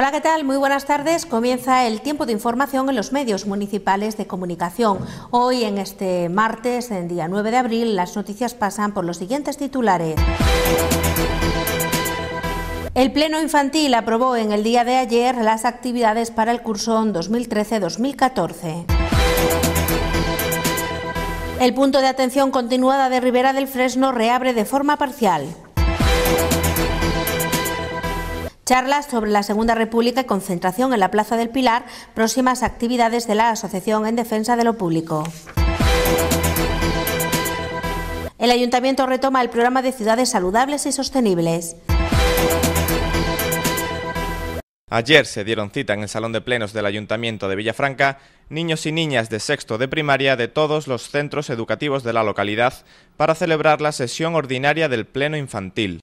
Hola, ¿qué tal? Muy buenas tardes. Comienza el tiempo de información en los medios municipales de comunicación. Hoy, en este martes, en día 9 de abril, las noticias pasan por los siguientes titulares. El Pleno Infantil aprobó en el día de ayer las actividades para el curso 2013-2014. El punto de atención continuada de Ribera del Fresno reabre de forma parcial charlas sobre la Segunda República y concentración en la Plaza del Pilar, próximas actividades de la Asociación en Defensa de lo Público. El Ayuntamiento retoma el programa de ciudades saludables y sostenibles. Ayer se dieron cita en el Salón de Plenos del Ayuntamiento de Villafranca niños y niñas de sexto de primaria de todos los centros educativos de la localidad para celebrar la sesión ordinaria del Pleno Infantil.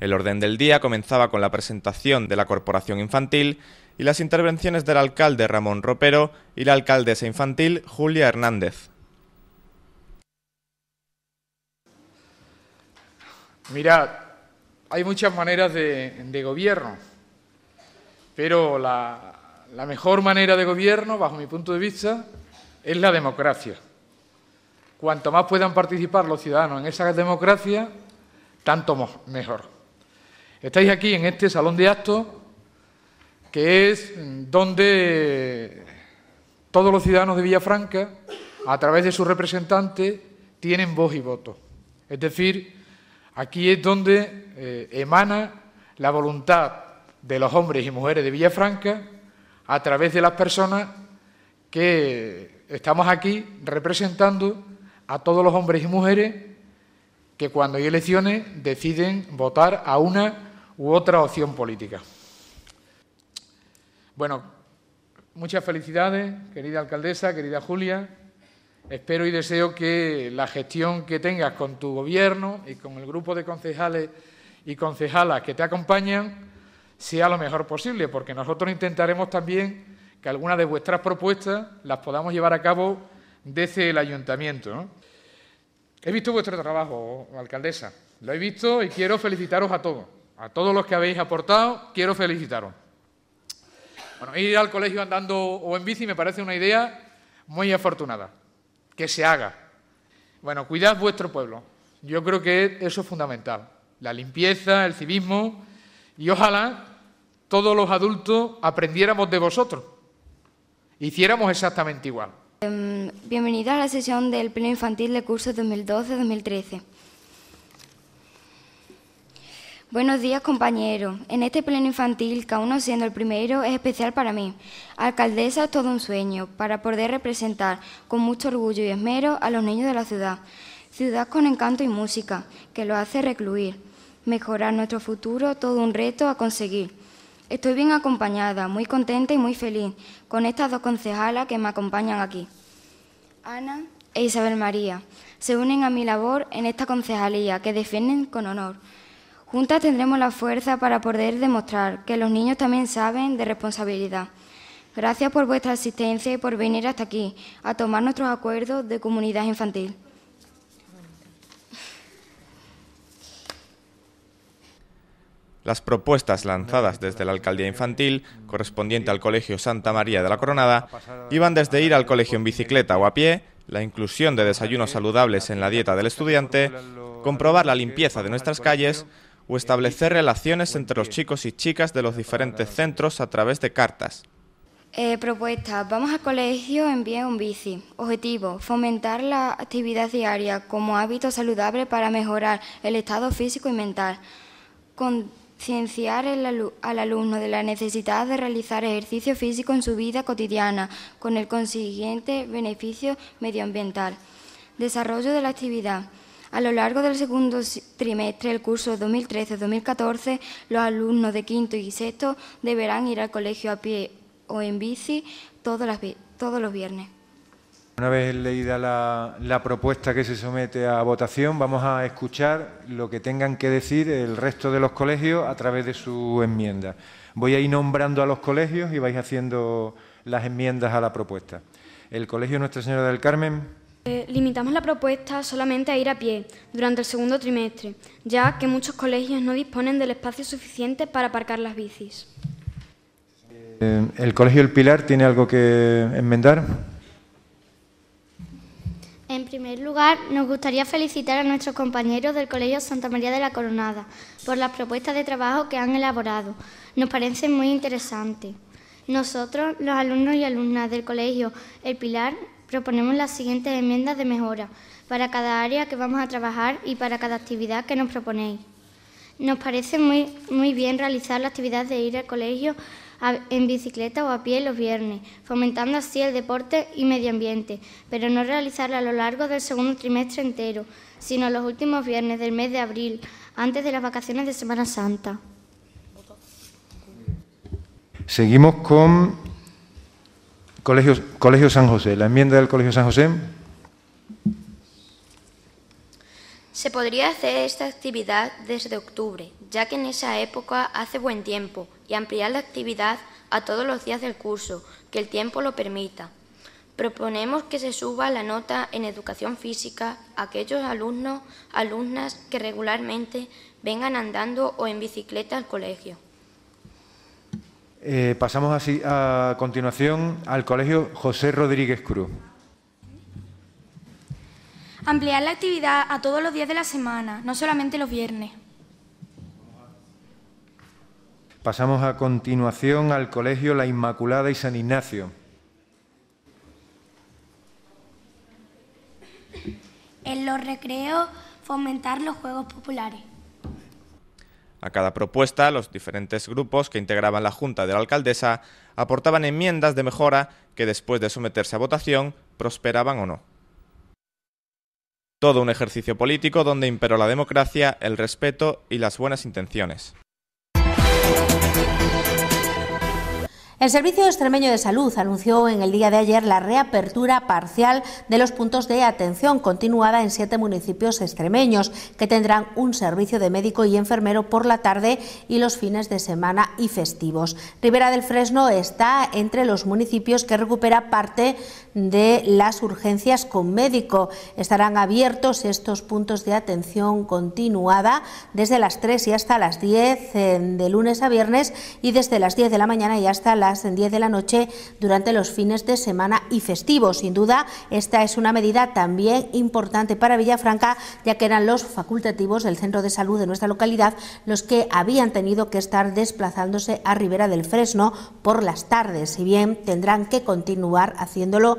El orden del día comenzaba con la presentación de la Corporación Infantil y las intervenciones del alcalde Ramón Ropero y la alcaldesa infantil Julia Hernández. Mirad, hay muchas maneras de, gobierno, pero la, la mejor manera de gobierno, bajo mi punto de vista, es la democracia. Cuanto más puedan participar los ciudadanos en esa democracia, tanto mejor. Estáis aquí en este salón de actos, que es donde todos los ciudadanos de Villafranca, a través de sus representantes, tienen voz y voto. Es decir, aquí es donde eh, emana la voluntad de los hombres y mujeres de Villafranca a través de las personas que estamos aquí representando a todos los hombres y mujeres que cuando hay elecciones deciden votar a una u otra opción política. Bueno, muchas felicidades, querida alcaldesa, querida Julia. Espero y deseo que la gestión que tengas con tu gobierno y con el grupo de concejales y concejalas que te acompañan sea lo mejor posible, porque nosotros intentaremos también que algunas de vuestras propuestas las podamos llevar a cabo desde el ayuntamiento. He visto vuestro trabajo, alcaldesa, lo he visto y quiero felicitaros a todos a todos los que habéis aportado, quiero felicitaros. Bueno, ir al colegio andando o en bici me parece una idea muy afortunada. Que se haga. Bueno, cuidad vuestro pueblo. Yo creo que eso es fundamental. La limpieza, el civismo. Y ojalá todos los adultos aprendiéramos de vosotros. Hiciéramos exactamente igual. Em, Bienvenida a la sesión del Pleno Infantil de curso 2012-2013. Buenos días, compañeros. En este pleno infantil, cada uno siendo el primero, es especial para mí. Alcaldesa es todo un sueño, para poder representar con mucho orgullo y esmero a los niños de la ciudad. Ciudad con encanto y música, que lo hace recluir. Mejorar nuestro futuro, todo un reto a conseguir. Estoy bien acompañada, muy contenta y muy feliz con estas dos concejalas que me acompañan aquí. Ana e Isabel María se unen a mi labor en esta concejalía que defienden con honor. Juntas tendremos la fuerza para poder demostrar que los niños también saben de responsabilidad. Gracias por vuestra asistencia y por venir hasta aquí a tomar nuestros acuerdos de comunidad infantil. Las propuestas lanzadas desde la Alcaldía Infantil, correspondiente al Colegio Santa María de la Coronada, iban desde ir al colegio en bicicleta o a pie, la inclusión de desayunos saludables en la dieta del estudiante, comprobar la limpieza de nuestras calles, o establecer relaciones entre los chicos y chicas de los diferentes centros a través de cartas. Eh, propuesta, vamos al colegio, envíe un bici. Objetivo, fomentar la actividad diaria como hábito saludable para mejorar el estado físico y mental. Concienciar al alumno de la necesidad de realizar ejercicio físico en su vida cotidiana, con el consiguiente beneficio medioambiental. Desarrollo de la actividad. A lo largo del segundo trimestre del curso 2013-2014, los alumnos de quinto y sexto deberán ir al colegio a pie o en bici todos los viernes. Una vez leída la, propuesta que se somete a votación, vamos a escuchar lo que tengan que decir el resto de los colegios a través de su enmienda. Voy a ir nombrando a los colegios y vais haciendo las enmiendas a la propuesta. El Colegio Nuestra Señora del Carmen. Eh, limitamos la propuesta solamente a ir a pie durante el segundo trimestre, ya que muchos colegios no disponen del espacio suficiente para aparcar las bicis. Eh, ¿El Colegio El Pilar tiene algo que enmendar? En primer lugar, nos gustaría felicitar a nuestros compañeros del Colegio Santa María de la Coronada por las propuestas de trabajo que han elaborado. Nos parecen muy interesantes. Nosotros, los alumnos y alumnas del Colegio El Pilar, proponemos las siguientes enmiendas de mejora para cada área que vamos a trabajar y para cada actividad que nos proponéis. Nos parece muy, muy bien realizar la actividad de ir al colegio en bicicleta o a pie los viernes, fomentando así el deporte y medio ambiente, pero no realizarla a lo largo del segundo trimestre entero, sino los últimos viernes del mes de abril, antes de las vacaciones de Semana Santa. Seguimos con Colegio, San José, la enmienda del Colegio San José. Se podría hacer esta actividad desde octubre, ya que en esa época hace buen tiempo, y ampliar la actividad a todos los días del curso, que el tiempo lo permita. Proponemos que se suba la nota en educación física a aquellos alumnos, alumnas que regularmente vengan andando o en bicicleta al colegio. Eh, pasamos así a continuación al Colegio José Rodríguez Cruz. Ampliar la actividad a todos los días de la semana, no solamente los viernes. Pasamos a continuación al Colegio La Inmaculada y San Ignacio. En los recreos, fomentar los juegos populares. A cada propuesta, los diferentes grupos que integraban la Junta de la Alcaldesa aportaban enmiendas de mejora que después de someterse a votación prosperaban o no. Todo un ejercicio político donde imperó la democracia, el respeto y las buenas intenciones. El Servicio Extremeño de Salud anunció en el día de ayer la reapertura parcial de los puntos de atención continuada en siete municipios extremeños, que tendrán un servicio de médico y enfermero por la tarde y los fines de semana y festivos. Ribera del Fresno está entre los municipios que recupera parte de las urgencias con médico. Estarán abiertos estos puntos de atención continuada desde las 3 y hasta las 10 eh, de lunes a viernes y desde las 10 de la mañana y hasta las 10 de la noche durante los fines de semana y festivos. Sin duda, esta es una medida también importante para Villafranca, ya que eran los facultativos del centro de salud de nuestra localidad los que habían tenido que estar desplazándose a Ribera del Fresno por las tardes, si bien tendrán que continuar haciéndolo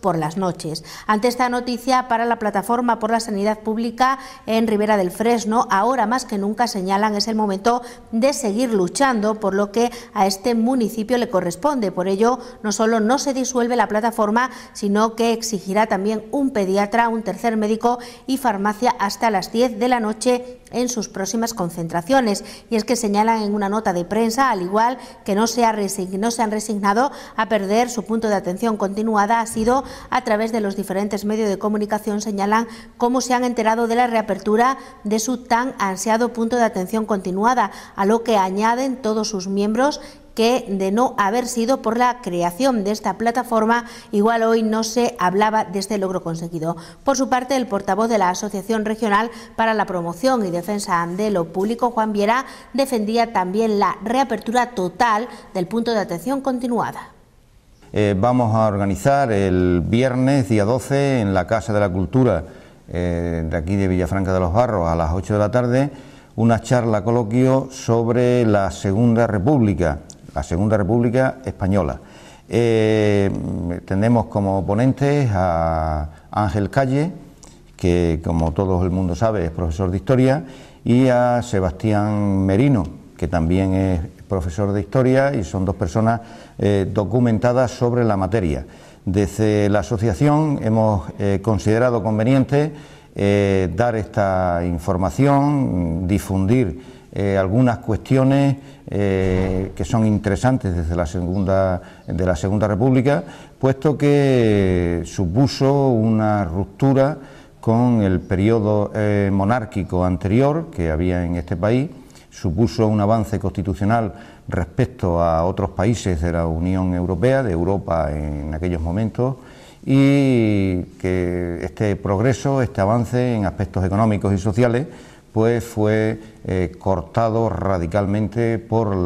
por las noches. Ante esta noticia, para la plataforma por la sanidad pública en Ribera del Fresno, ahora más que nunca señalan es el momento de seguir luchando por lo que a este municipio le corresponde. Por ello, no solo no se disuelve la plataforma, sino que exigirá también un pediatra, un tercer médico y farmacia hasta las 10 de la noche en sus próximas concentraciones. Y es que señalan en una nota de prensa, al igual que no se han resignado a perder su punto de atención continuada, ha sido a través de los diferentes medios de comunicación señalan cómo se han enterado de la reapertura de su tan ansiado punto de atención continuada, a lo que añaden todos sus miembros que de no haber sido por la creación de esta plataforma, igual hoy no se hablaba de este logro conseguido. Por su parte, el portavoz de la Asociación Regional para la Promoción y Defensa de lo Público, Juan Viera, defendía también la reapertura total del punto de atención continuada. Eh, vamos a organizar el viernes, día 12, en la Casa de la Cultura eh, de aquí de Villafranca de los Barros, a las 8 de la tarde, una charla coloquio sobre la Segunda República, la Segunda República Española. Eh, tenemos como ponentes a Ángel Calle, que como todo el mundo sabe es profesor de historia, y a Sebastián Merino, que también es profesor de historia y son dos personas eh, documentadas sobre la materia. Desde la asociación hemos eh, considerado conveniente eh, dar esta información, difundir algunas cuestiones que son interesantes desde la segunda de la Segunda República, puesto que supuso una ruptura con el periodo monárquico anterior que había en este país supuso un avance constitucional respecto a otros países de la Unión Europea, de Europa en aquellos momentos, y que este progreso, este avance en aspectos económicos y sociales, pues fue eh, cortado radicalmente por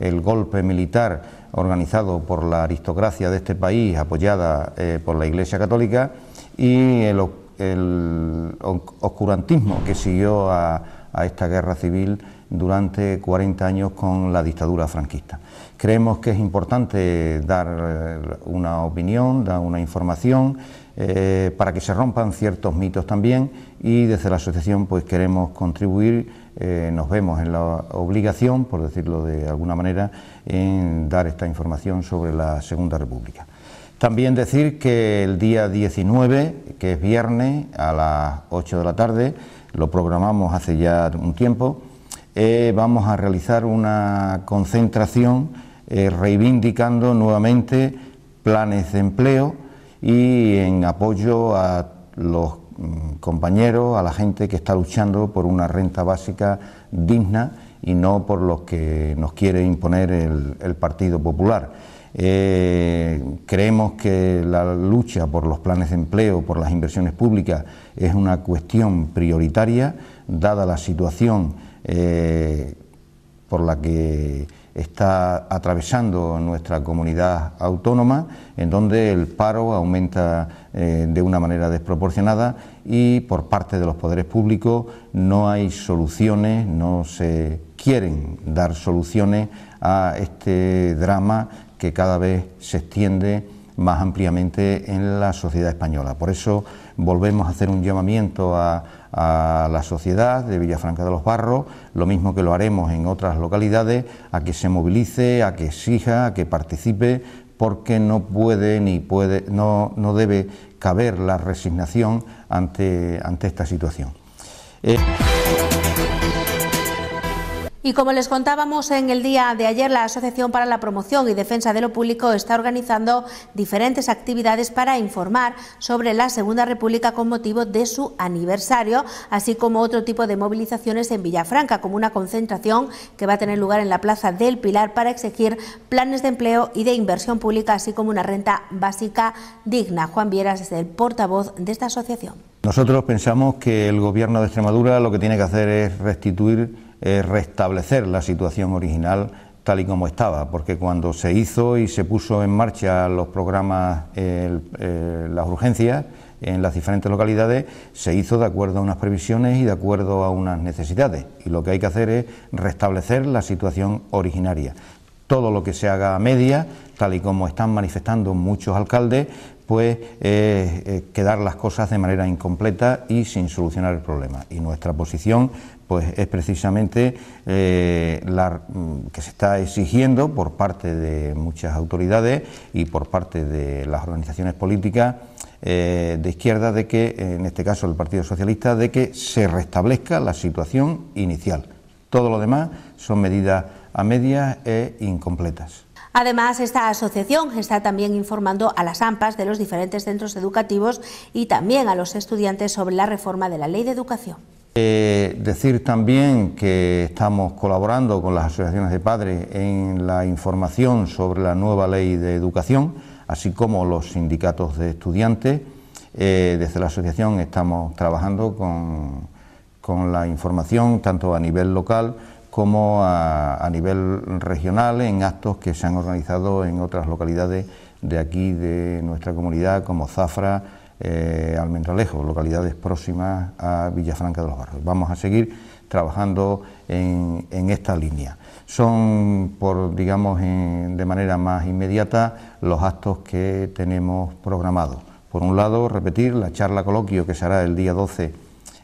el golpe militar organizado por la aristocracia de este país, apoyada eh, por la Iglesia Católica, y el, el oscurantismo que siguió a, a esta guerra civil durante 40 años con la dictadura franquista. Creemos que es importante dar eh, una opinión, dar una información, eh, para que se rompan ciertos mitos también y desde la asociación pues queremos contribuir, eh, nos vemos en la obligación, por decirlo de alguna manera, en dar esta información sobre la Segunda República. También decir que el día 19, que es viernes, a las 8 de la tarde, lo programamos hace ya un tiempo, eh, vamos a realizar una concentración eh, reivindicando nuevamente planes de empleo y en apoyo a los mm, compañeros, a la gente que está luchando por una renta básica digna y no por lo que nos quiere imponer el, Partido Popular. Eh, creemos que la lucha por los planes de empleo, por las inversiones públicas, es una cuestión prioritaria, dada la situación eh, por la que está atravesando nuestra comunidad autónoma, en donde el paro aumenta eh, de una manera desproporcionada y por parte de los poderes públicos no hay soluciones, no se quieren dar soluciones a este drama que cada vez se extiende más ampliamente en la sociedad española. Por eso volvemos a hacer un llamamiento a, la sociedad de Villafranca de los Barros, lo mismo que lo haremos en otras localidades, a que se movilice, a que exija, a que participe, porque no puede ni puede, no, debe caber la resignación ante, ante esta situación. Eh, y como les contábamos en el día de ayer, la Asociación para la Promoción y Defensa de lo Público está organizando diferentes actividades para informar sobre la Segunda República con motivo de su aniversario, así como otro tipo de movilizaciones en Villafranca, como una concentración que va a tener lugar en la Plaza del Pilar para exigir planes de empleo y de inversión pública, así como una renta básica digna. Juan Vieras es el portavoz de esta asociación. Nosotros pensamos que el Gobierno de Extremadura lo que tiene que hacer es restituir eh, restablecer la situación original tal y como estaba, porque cuando se hizo y se puso en marcha los programas, eh, las urgencias en las diferentes localidades, se hizo de acuerdo a unas previsiones y de acuerdo a unas necesidades. Y lo que hay que hacer es restablecer la situación originaria. Todo lo que se haga a media, tal y como están manifestando muchos alcaldes, pues eh, quedar las cosas de manera incompleta y sin solucionar el problema. Y nuestra posición pues es precisamente eh, la mm, que se está exigiendo por parte de muchas autoridades y por parte de las organizaciones políticas eh, de izquierda de que, en este caso el Partido Socialista, de que se restablezca la situación inicial. Todo lo demás son medidas a medias e incompletas. Además, esta asociación está también informando a las AMPAs de los diferentes centros educativos y también a los estudiantes sobre la reforma de la ley de educación. Eh, decir también que estamos colaborando con las asociaciones de padres en la información sobre la nueva ley de educación, así como los sindicatos de estudiantes. Eh, desde la asociación estamos trabajando con, la información tanto a nivel local como a, a, nivel regional en actos que se han organizado en otras localidades de aquí, de nuestra comunidad, como Zafra, ...al eh, Almendralejo, localidades próximas a Villafranca de los Barros. Vamos a seguir trabajando en, esta línea. Son, por digamos, de manera más inmediata los actos que tenemos programados. Por un lado, repetir la charla coloquio que se hará el día 12,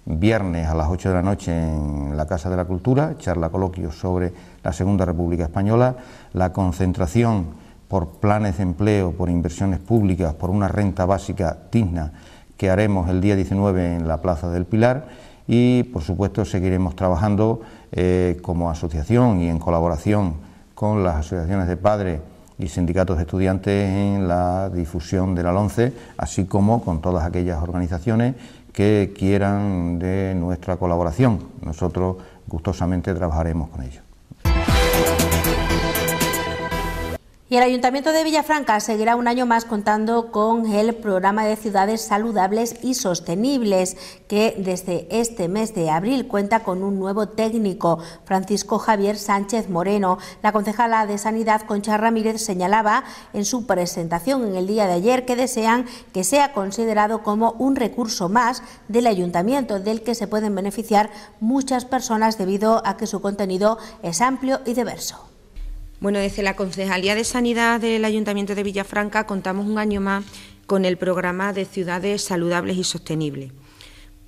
viernes a las 8 de la noche en la Casa de la Cultura, charla coloquio sobre la Segunda República Española, la concentración por planes de empleo, por inversiones públicas, por una renta básica digna que haremos el día 19 en la Plaza del Pilar y por supuesto seguiremos trabajando eh, como asociación y en colaboración con las asociaciones de padres y sindicatos de estudiantes en la difusión del la así como con todas aquellas organizaciones que quieran de nuestra colaboración. Nosotros gustosamente trabajaremos con ellos. Y el Ayuntamiento de Villafranca seguirá un año más contando con el programa de ciudades saludables y sostenibles, que desde este mes de abril cuenta con un nuevo técnico, Francisco Javier Sánchez Moreno. La concejala de Sanidad, Concha Ramírez, señalaba en su presentación en el día de ayer que desean que sea considerado como un recurso más del Ayuntamiento, del que se pueden beneficiar muchas personas debido a que su contenido es amplio y diverso. Bueno, desde la Concejalía de Sanidad del Ayuntamiento de Villafranca contamos un año más con el programa de Ciudades Saludables y Sostenibles.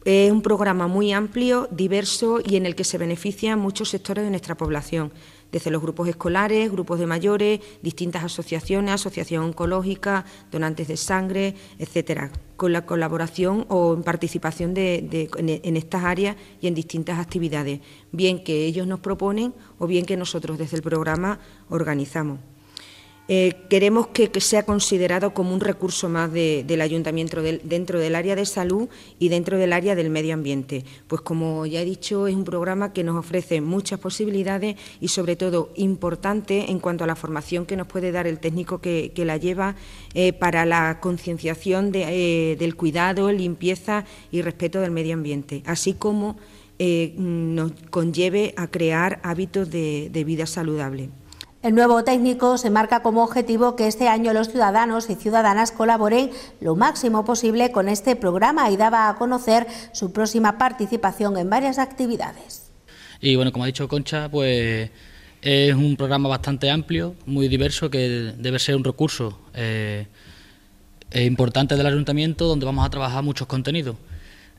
Es un programa muy amplio, diverso y en el que se benefician muchos sectores de nuestra población, desde los grupos escolares, grupos de mayores, distintas asociaciones, asociación oncológica, donantes de sangre, etcétera, con la colaboración o en participación de, en estas áreas y en distintas actividades, bien que ellos nos proponen o bien que nosotros desde el programa organizamos. Eh, queremos que, sea considerado como un recurso más del ayuntamiento dentro del área de salud y dentro del área del medio ambiente. Pues como ya he dicho, es un programa que nos ofrece muchas posibilidades y sobre todo importante en cuanto a la formación que nos puede dar el técnico que, la lleva eh, para la concienciación eh, del cuidado, limpieza y respeto del medio ambiente, así como nos conlleve a crear hábitos de vida saludable. El nuevo técnico se marca como objetivo que este año los ciudadanos y ciudadanas colaboren lo máximo posible con este programa y daba a conocer su próxima participación en varias actividades. Y bueno, como ha dicho Concha, pues es un programa bastante amplio, muy diverso, que debe ser un recurso eh, importante del ayuntamiento donde vamos a trabajar muchos contenidos.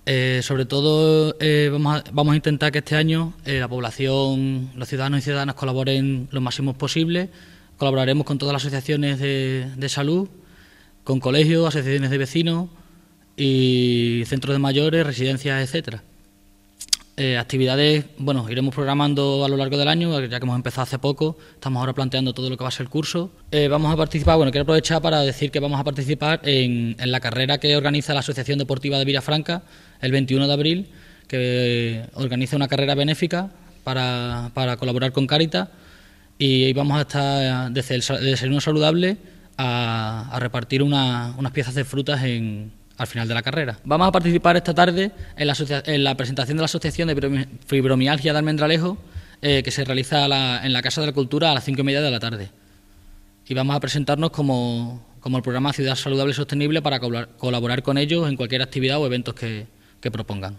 Eh, sobre todo eh, vamos, a, intentar que este año eh, la población, los ciudadanos y ciudadanas colaboren lo máximo posible. Colaboraremos con todas las asociaciones de, de salud, con colegios, asociaciones de vecinos y centros de mayores, residencias, etcétera. Eh, actividades, bueno, iremos programando a lo largo del año, ya que hemos empezado hace poco, estamos ahora planteando todo lo que va a ser el curso. Eh, vamos a participar, bueno, quiero aprovechar para decir que vamos a participar en, en la carrera que organiza la Asociación Deportiva de Villafranca el 21 de abril, que eh, organiza una carrera benéfica para, para colaborar con Caritas y vamos a estar desde eh, el desayuno saludable a, a repartir unas piezas de frutas en, al final de la carrera. Vamos a participar esta tarde en la, presentación de la Asociación de Fibromialgia de Almendralejo, eh, que se realiza en la Casa de la Cultura a las cinco y media de la tarde. Y vamos a presentarnos como, el programa Ciudad Saludable y Sostenible para colaborar con ellos en cualquier actividad o eventos que propongan.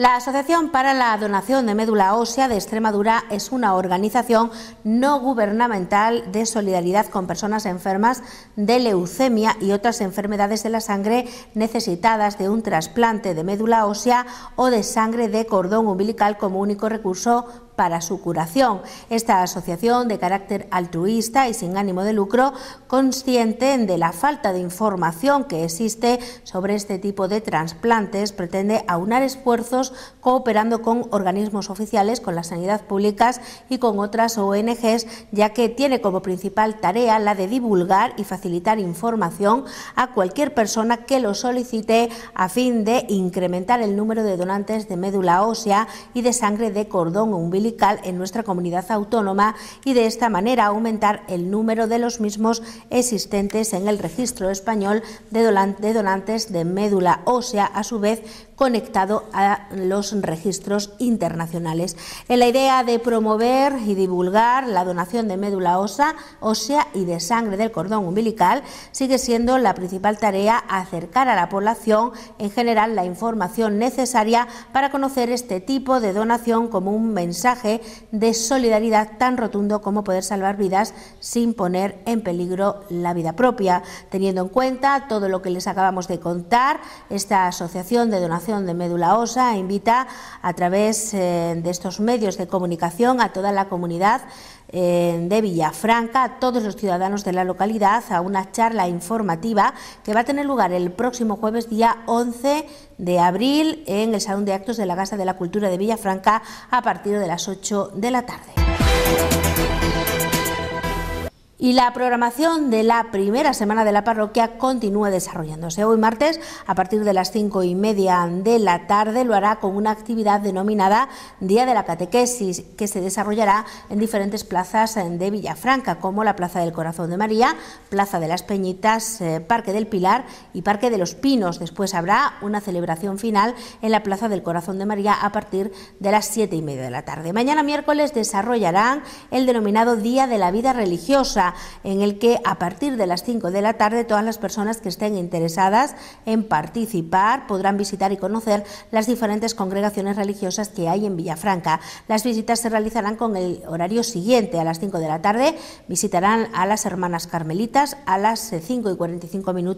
La Asociación para la Donación de Médula Ósea de Extremadura es una organización no gubernamental de solidaridad con personas enfermas de leucemia y otras enfermedades de la sangre necesitadas de un trasplante de médula ósea o de sangre de cordón umbilical como único recurso para su curación. Esta asociación de carácter altruista y sin ánimo de lucro, consciente de la falta de información que existe sobre este tipo de trasplantes, pretende aunar esfuerzos cooperando con organismos oficiales, con la sanidad públicas y con otras ONGs, ya que tiene como principal tarea la de divulgar y facilitar información a cualquier persona que lo solicite a fin de incrementar el número de donantes de médula ósea y de sangre de cordón umbilical en nuestra comunidad autónoma y de esta manera aumentar el número de los mismos existentes en el registro español de donantes de médula ósea, a su vez conectado a los registros internacionales. En la idea de promover y divulgar la donación de médula ósea, ósea y de sangre del cordón umbilical, sigue siendo la principal tarea acercar a la población en general la información necesaria para conocer este tipo de donación como un mensaje de solidaridad tan rotundo como poder salvar vidas sin poner en peligro la vida propia. Teniendo en cuenta todo lo que les acabamos de contar, esta asociación de donación de Médula Osa invita a través eh, de estos medios de comunicación a toda la comunidad eh, de Villafranca, a todos los ciudadanos de la localidad, a una charla informativa que va a tener lugar el próximo jueves, día 11 de abril, en el Salón de Actos de la Casa de la Cultura de Villafranca a partir de las 8 de la tarde y la programación de la primera semana de la parroquia continúa desarrollándose. Hoy martes, a partir de las cinco y media de la tarde, lo hará con una actividad denominada Día de la Catequesis, que se desarrollará en diferentes plazas de Villafranca, como la Plaza del Corazón de María, Plaza de las Peñitas, eh, Parque del Pilar y Parque de los Pinos. Después habrá una celebración final en la Plaza del Corazón de María a partir de las siete y media de la tarde. Mañana miércoles desarrollarán el denominado Día de la Vida Religiosa en el que a partir de las 5 de la tarde todas las personas que estén interesadas en participar podrán visitar y conocer las diferentes congregaciones religiosas que hay en Villafranca. Las visitas se realizarán con el horario siguiente, a las 5 de la tarde visitarán a las hermanas carmelitas, a las 5 eh, y 45 minutos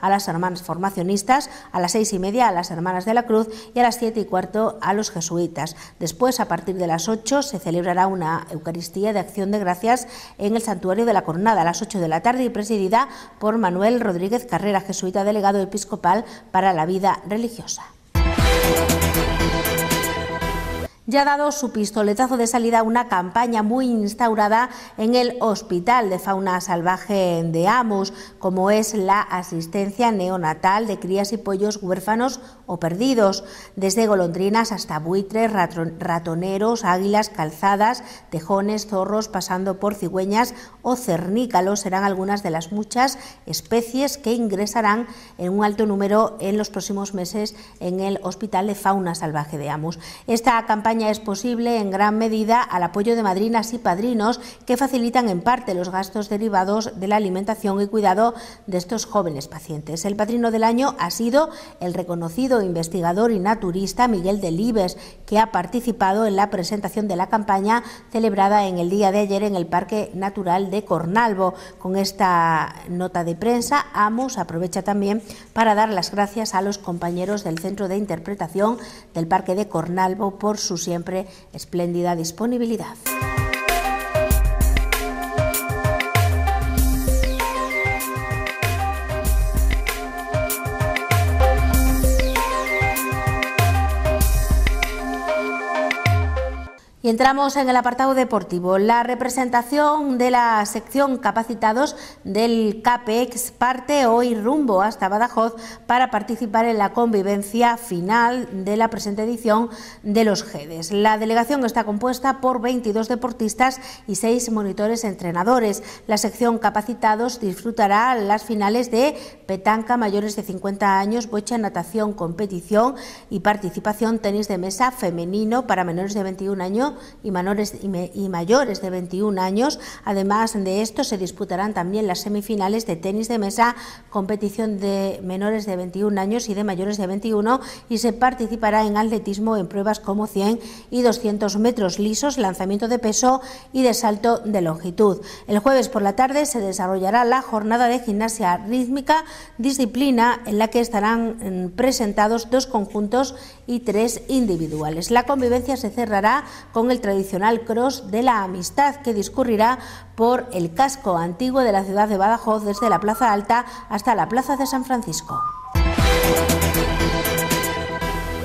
a las hermanas formacionistas, a las 6 y media a las hermanas de la cruz y a las 7 y cuarto a los jesuitas. Después, a partir de las 8, se celebrará una Eucaristía de acción de gracias en el santuario de la la a las 8 de la tarde y presidida por Manuel Rodríguez Carrera, jesuita delegado episcopal para la vida religiosa. ya ha dado su pistoletazo de salida una campaña muy instaurada en el Hospital de Fauna Salvaje de Amos, como es la asistencia neonatal de crías y pollos huérfanos o perdidos, desde golondrinas hasta buitres, ratoneros, águilas, calzadas, tejones, zorros, pasando por cigüeñas o cernícalos, serán algunas de las muchas especies que ingresarán en un alto número en los próximos meses en el Hospital de Fauna Salvaje de Amos. Esta campaña es posible en gran medida al apoyo de madrinas y padrinos que facilitan en parte los gastos derivados de la alimentación y cuidado de estos jóvenes pacientes. El padrino del año ha sido el reconocido investigador y naturista Miguel Delibes, que ha participado en la presentación de la campaña celebrada en el día de ayer en el Parque Natural de Cornalvo. Con esta nota de prensa, Amos aprovecha también para dar las gracias a los compañeros del Centro de Interpretación del Parque de Cornalvo por sus siempre espléndida disponibilidad. entramos en el apartado deportivo. La representación de la sección capacitados del CAPEX parte hoy rumbo hasta Badajoz para participar en la convivencia final de la presente edición de los GEDES. La delegación está compuesta por 22 deportistas y 6 monitores entrenadores. La sección capacitados disfrutará las finales de petanca mayores de 50 años, bocha, natación, competición y participación tenis de mesa femenino para menores de 21 años y, menores, y, mayores de 21 años. Además de esto, se disputarán también las semifinales de tenis de mesa, competición de menores de 21 años y de mayores de 21, y se participará en atletismo en pruebas como 100 y 200 metros lisos, lanzamiento de peso y de salto de longitud. El jueves por la tarde se desarrollará la jornada de gimnasia rítmica, disciplina en la que estarán mm, presentados dos conjuntos y tres individuales. La convivencia se cerrará con el tradicional cross de la amistad que discurrirá por el casco antiguo de la ciudad de Badajoz desde la Plaza Alta hasta la Plaza de San Francisco.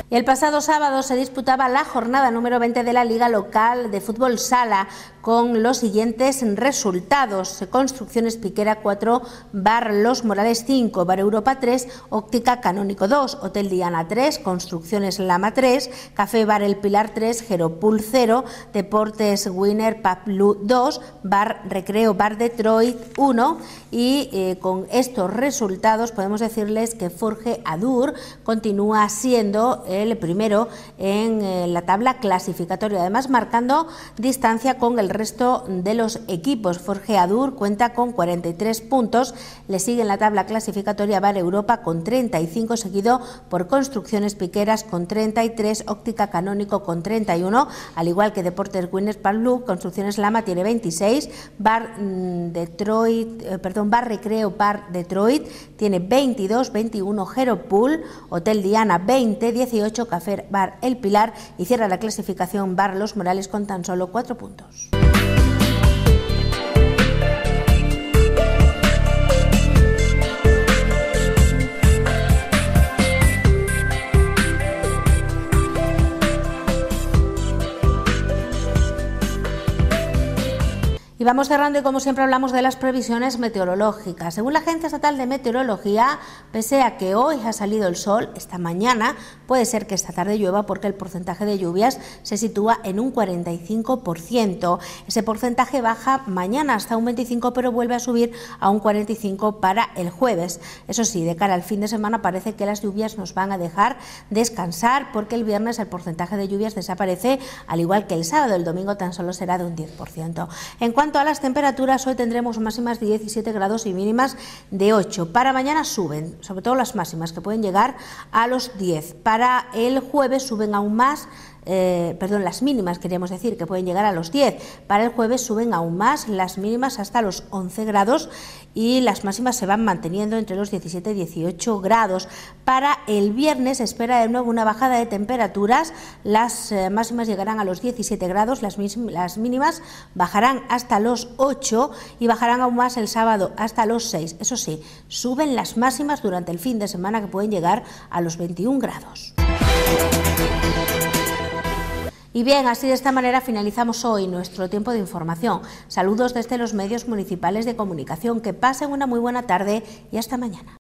El pasado sábado se disputaba la jornada número 20 de la Liga Local de Fútbol Sala, con los siguientes resultados. Construcciones Piquera 4, Bar Los Morales 5, Bar Europa 3, Óptica Canónico 2, Hotel Diana 3, Construcciones Lama 3, Café Bar El Pilar 3, Geropul 0, Deportes Winner Paplu 2, Bar Recreo Bar Detroit 1 y eh, con estos resultados podemos decirles que Forge Adur continúa siendo el primero en eh, la tabla clasificatoria, además marcando distancia con el resto de los equipos. Forge cuenta con 43 puntos, le sigue en la tabla clasificatoria Bar Europa con 35, seguido por Construcciones Piqueras con 33, Óptica Canónico con 31, al igual que Deportes Winners Palu, Construcciones Lama tiene 26, Bar mm, Detroit, eh, perdón, Bar Recreo Bar Detroit tiene 22, 21 Hero Pool, Hotel Diana 20, 18 Café Bar El Pilar y cierra la clasificación Bar Los Morales con tan solo 4 puntos. Y vamos cerrando y como siempre hablamos de las previsiones meteorológicas. Según la Agencia Estatal de Meteorología, pese a que hoy ha salido el sol, esta mañana puede ser que esta tarde llueva porque el porcentaje de lluvias se sitúa en un 45%. Ese porcentaje baja mañana hasta un 25 pero vuelve a subir a un 45 para el jueves. Eso sí, de cara al fin de semana parece que las lluvias nos van a dejar descansar porque el viernes el porcentaje de lluvias desaparece, al igual que el sábado, el domingo tan solo será de un 10%. En cuanto cuanto a las temperaturas, hoy tendremos máximas de 17 grados y mínimas de 8. Para mañana suben, sobre todo las máximas, que pueden llegar a los 10. Para el jueves suben aún más eh, perdón, las mínimas queríamos decir, que pueden llegar a los 10. Para el jueves suben aún más las mínimas hasta los 11 grados y las máximas se van manteniendo entre los 17 y 18 grados. Para el viernes espera de nuevo una bajada de temperaturas, las eh, máximas llegarán a los 17 grados, las, las mínimas bajarán hasta los 8 y bajarán aún más el sábado hasta los 6. Eso sí, suben las máximas durante el fin de semana que pueden llegar a los 21 grados. Y bien, así de esta manera finalizamos hoy nuestro tiempo de información. Saludos desde los medios municipales de comunicación. Que pasen una muy buena tarde y hasta mañana.